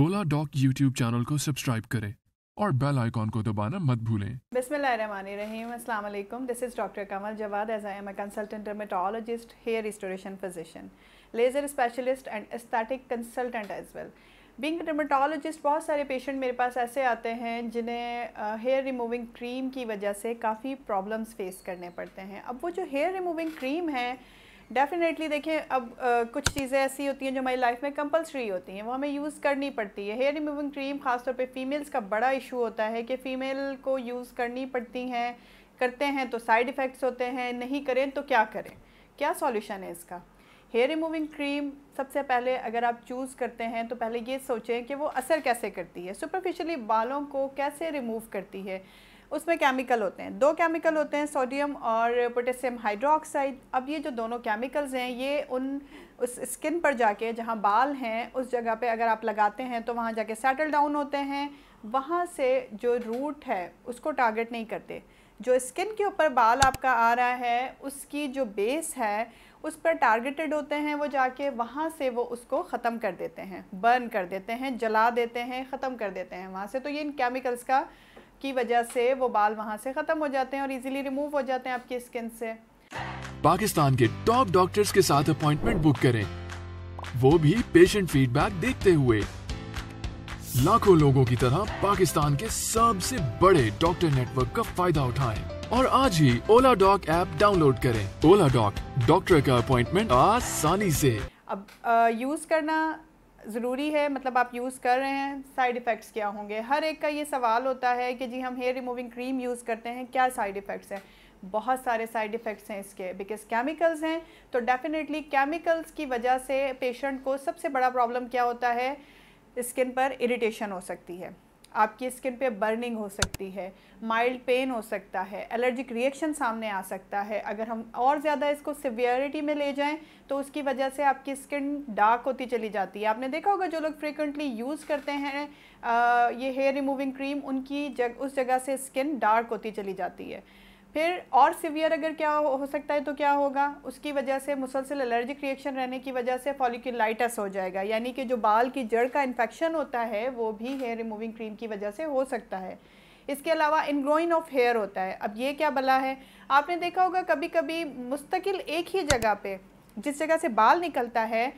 ओला Doc YouTube channel को subscribe करें और बेल आइकॉन को दबाना मत भूलें बिस्मिल्लाहिर्रहमानिर्रहीम अस्सलाम वालेकुम this is doctor Kamal Jawad as I am a consultant dermatologist hair restoration physician laser specialist and aesthetic consultant as well being dermatologist बहुत सारे पेशेंट मेरे पास ऐसे आते हैं जिन्हें हेयर रिमूविंग क्रीम की वजह से काफ़ी प्रॉब्लम्स फेस करने पड़ते हैं अब वो जो हेयर रिमूविंग क्रीम है डेफिनेटली देखें अब आ, कुछ चीज़ें ऐसी होती हैं जो हमारी लाइफ में कंपलसरी होती हैं वो हमें यूज़ करनी पड़ती है हेयर रिमूविंग क्रीम खासतौर पे फीमेल्स का बड़ा इशू होता है कि फ़ीमेल को यूज़ करनी पड़ती हैं करते हैं तो साइड इफ़ेक्ट्स होते हैं नहीं करें तो क्या करें क्या सॉल्यूशन है इसका हेयर रिमूविंग क्रीम सबसे पहले अगर आप चूज़ करते हैं तो पहले ये सोचें कि वो असर कैसे करती है सुपरफिशली बालों को कैसे रिमूव करती है उसमें केमिकल होते हैं दो केमिकल होते हैं सोडियम और पोटेशियम हाइड्रोक्साइड अब ये जो दोनों केमिकल्स हैं ये उन उस स्किन पर जाके जहाँ बाल हैं उस जगह पे अगर आप लगाते हैं तो वहाँ जाके सेटल डाउन होते हैं वहाँ से जो रूट है उसको टारगेट नहीं करते जो स्किन के ऊपर बाल आपका आ रहा है उसकी जो बेस है उस पर टारगेटेड होते हैं वो जाके वहाँ से वो उसको ख़त्म कर देते हैं बर्न कर देते हैं जला देते हैं ख़त्म कर देते हैं वहाँ से तो ये इन केमिकल्स का की वजह से वो बाल वहाँ से ख़त्म हो जाते हैं और इजीली रिमूव हो जाते हैं आपकी स्किन से पाकिस्तान के टॉप डॉक्टर्स के साथ अपॉइंटमेंट बुक करें वो भी पेशेंट फीडबैक देखते हुए लाखों लोगों की तरह पाकिस्तान के सबसे बड़े डॉक्टर नेटवर्क का फायदा उठाएं और आज ही ओला डॉक ऐप डाउनलोड करें ओला डॉक डॉक्टर का अपॉइंटमेंट आसानी से अब यूज करना ज़रूरी है मतलब आप यूज़ कर रहे हैं साइड इफ़ेक्ट्स क्या होंगे हर एक का ये सवाल होता है कि जी हम हेयर रिमूविंग क्रीम यूज़ करते हैं क्या साइड इफ़ेक्ट्स हैं बहुत सारे साइड इफ़ेक्ट्स हैं इसके बिकॉज केमिकल्स हैं तो डेफ़िनेटली केमिकल्स की वजह से पेशेंट को सबसे बड़ा प्रॉब्लम क्या होता है स्किन पर इरीटेशन हो सकती है आपकी स्किन पे बर्निंग हो सकती है माइल्ड पेन हो सकता है एलर्जिक रिएक्शन सामने आ सकता है अगर हम और ज़्यादा इसको सिवियरिटी में ले जाएं तो उसकी वजह से आपकी स्किन डार्क होती चली जाती है आपने देखा होगा जो लोग फ्रिक्वेंटली यूज़ करते हैं आ, ये हेयर रिमूविंग क्रीम उनकी जग उस जगह से स्किन डार्क होती चली जाती है फिर और सीवियर अगर क्या हो, हो सकता है तो क्या होगा उसकी वजह से मुसलसल एलर्जिक रिएक्शन रहने की वजह से फॉलिकुलाइटस हो जाएगा यानी कि जो बाल की जड़ का इन्फेक्शन होता है वो भी हेयर रिमूविंग क्रीम की वजह से हो सकता है इसके अलावा इनग्रोइन ऑफ हेयर होता है अब ये क्या भला है आपने देखा होगा कभी कभी मुस्तकिल एक ही जगह पे जिस जगह से बाल निकलता है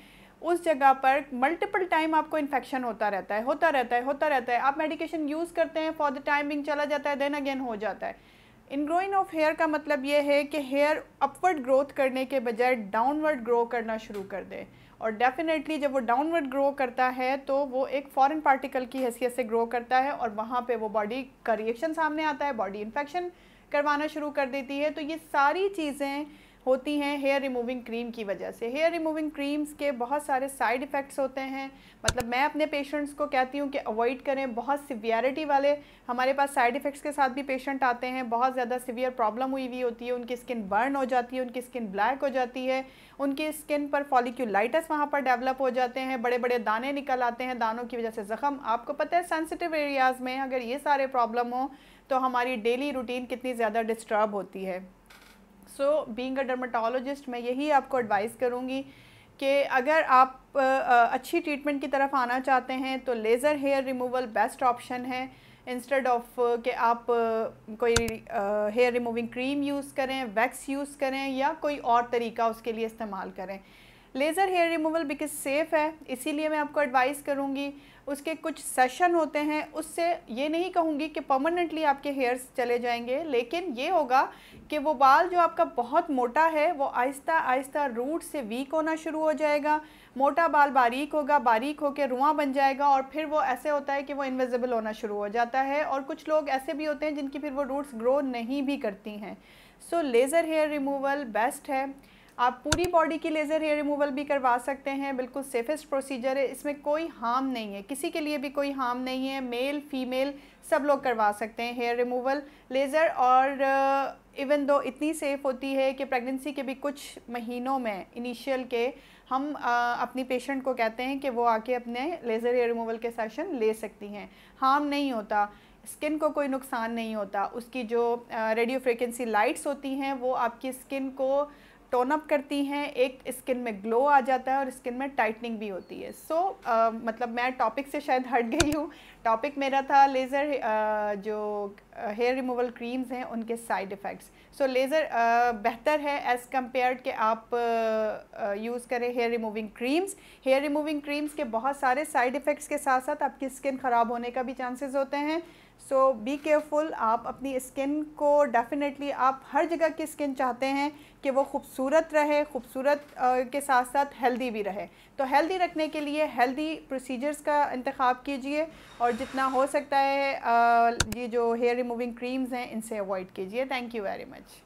उस जगह पर मल्टीपल टाइम आपको इन्फेक्शन होता रहता है होता रहता है होता रहता है आप मेडिकेशन यूज़ करते हैं फॉर द टाइम बिंग चला जाता है देन अगेन हो जाता है इनग्रोइंग ऑफ हेयर का मतलब ये है कि हेयर अपवर्ड ग्रोथ करने के बजाय डाउनवर्ड ग्रो करना शुरू कर दे और डेफिनेटली जब वो डाउनवर्ड ग्रो करता है तो वो एक फॉरेन पार्टिकल की हैसियत से ग्रो करता है और वहाँ पे वो बॉडी का रिएक्शन सामने आता है बॉडी इन्फेक्शन करवाना शुरू कर देती है तो ये सारी चीज़ें होती हैं हेयर रिमूविंग क्रीम की वजह से हेयर रिमूविंग क्रीम्स के बहुत सारे साइड इफ़ेक्ट्स होते हैं मतलब मैं अपने पेशेंट्स को कहती हूँ कि अवॉइड करें बहुत सिवियरिटी वाले हमारे पास साइड इफ़ेक्ट्स के साथ भी पेशेंट आते हैं बहुत ज़्यादा सिवियर प्रॉब्लम हुई हुई होती है उनकी स्किन बर्न हो जाती है उनकी स्किन ब्लैक हो जाती है उनकी स्किन पर फॉलिक्यूलाइटस वहाँ पर डेवलप हो जाते हैं बड़े बड़े दाने निकल आते हैं दानों की वजह से ज़ख़म आपको पता है सेंसिटिव एरियाज़ में अगर ये सारे प्रॉब्लम हो तो हमारी डेली रूटीन कितनी ज़्यादा डिस्टर्ब होती है सो बींग अ डर्माटोलॉजिस्ट मैं यही आपको एडवाइस करूँगी कि अगर आप अच्छी ट्रीटमेंट की तरफ आना चाहते हैं तो laser hair removal best option है इंस्टेड ऑफ कि आप कोई हेयर रिमूविंग क्रीम यूज़ करें वैक्स यूज़ करें या कोई और तरीका उसके लिए इस्तेमाल करें laser hair removal because safe है इसीलिए मैं आपको एडवाइस करूँगी उसके कुछ सेशन होते हैं उससे ये नहीं कहूँगी कि परमानेंटली आपके हेयर्स चले जाएंगे लेकिन ये होगा कि वो बाल जो आपका बहुत मोटा है वो आहिस्ता आहिस्ता रूट से वीक होना शुरू हो जाएगा मोटा बाल बारीक होगा बारीक होकर रुआ बन जाएगा और फिर वो ऐसे होता है कि वो इन्विजिबल होना शुरू हो जाता है और कुछ लोग ऐसे भी होते हैं जिनकी फिर वो रूट्स ग्रो नहीं भी करती हैं so laser hair removal best है आप पूरी बॉडी की लेज़र हेयर रिमूवल भी करवा सकते हैं बिल्कुल सेफेस्ट प्रोसीजर है इसमें कोई हार्म नहीं है किसी के लिए भी कोई हार्म नहीं है मेल फीमेल सब लोग करवा सकते हैं हेयर रिमूवल लेज़र और इवन uh, दो इतनी सेफ़ होती है कि प्रेगनेंसी के भी कुछ महीनों में इनिशियल के हम आ, uh, अपनी पेशेंट को कहते हैं कि वो आके अपने लेज़र हेयर रिमूवल के सेशन ले सकती हैं हार्म नहीं होता स्किन को कोई नुकसान नहीं होता उसकी जो रेडियो फ्रिक्वेंसी लाइट्स होती हैं वो आपकी स्किन को टोन अप करती हैं एक स्किन में ग्लो आ जाता है और स्किन में टाइटनिंग भी होती है सो so, uh, मतलब मैं टॉपिक से शायद हट गई हूँ टॉपिक मेरा था लेज़र uh, जो हेयर रिमूवल क्रीम्स हैं उनके साइड इफ़ेक्ट्स सो लेज़र बेहतर है एज़ कम्पेयर्ड के आप यूज़ uh, uh, करें hair removing creams hair removing creams के बहुत सारे साइड इफ़ेक्ट्स के साथ साथ आपकी स्किन ख़राब होने का भी चांसेस होते हैं सो बी केयरफुल आप अपनी स्किन को डेफिनेटली आप हर जगह की स्किन चाहते हैं कि वो खूबसूरत रहे खूबसूरत uh, के साथ साथ हेल्दी भी रहे तो हेल्दी रखने के लिए हेल्दी प्रोसीजर्स का इंतख्य कीजिए और जितना हो सकता है ये जो हेयर रिमूविंग क्रीम्स हैं इनसे अवॉइड कीजिए थैंक यू वेरी मच